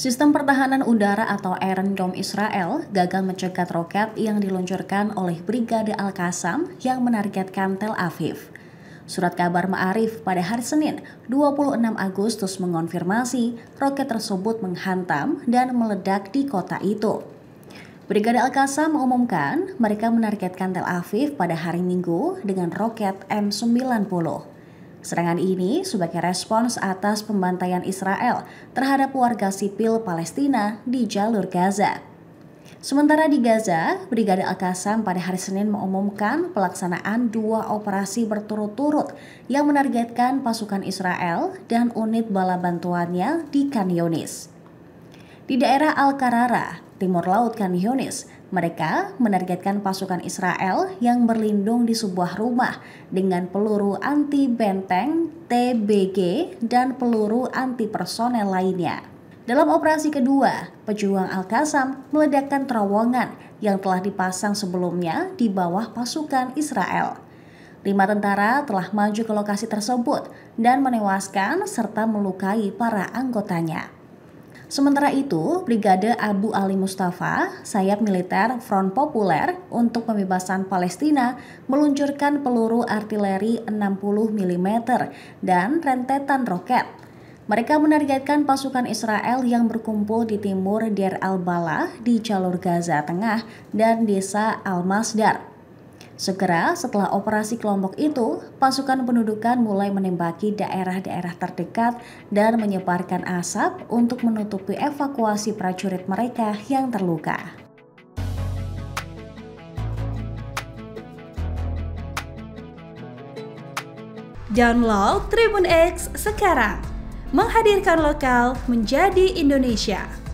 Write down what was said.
Sistem pertahanan udara atau Iron Dome Israel gagal mencegat roket yang diluncurkan oleh Brigade Al-Qassam yang menargetkan Tel Aviv. Surat kabar Ma'arif pada hari Senin 26 Agustus mengonfirmasi roket tersebut menghantam dan meledak di kota itu. Brigade Al-Qassam mengumumkan mereka menargetkan Tel Aviv pada hari Minggu dengan roket M90. Serangan ini sebagai respons atas pembantaian Israel terhadap warga sipil Palestina di jalur Gaza. Sementara di Gaza, Brigade Al-Qassam pada hari Senin mengumumkan pelaksanaan dua operasi berturut-turut yang menargetkan pasukan Israel dan unit bala bantuannya di Kanyonis. Di daerah Al-Karara, timur laut Kanyonis, mereka menargetkan pasukan Israel yang berlindung di sebuah rumah dengan peluru anti benteng TBG dan peluru anti personel lainnya. Dalam operasi kedua, pejuang Al-Qassam meledakkan terowongan yang telah dipasang sebelumnya di bawah pasukan Israel. Lima tentara telah maju ke lokasi tersebut dan menewaskan serta melukai para anggotanya. Sementara itu, Brigade Abu Ali Mustafa, sayap militer Front Populer untuk Pembebasan Palestina meluncurkan peluru artileri 60 mm dan rentetan roket. Mereka menargetkan pasukan Israel yang berkumpul di timur Deir al Balah di jalur Gaza Tengah dan desa Al-Masdar. Segera setelah operasi kelompok itu, pasukan pendudukan mulai menembaki daerah-daerah terdekat dan menyebarkan asap untuk menutupi evakuasi prajurit mereka yang terluka. Download Tribun X sekarang, menghadirkan lokal menjadi Indonesia.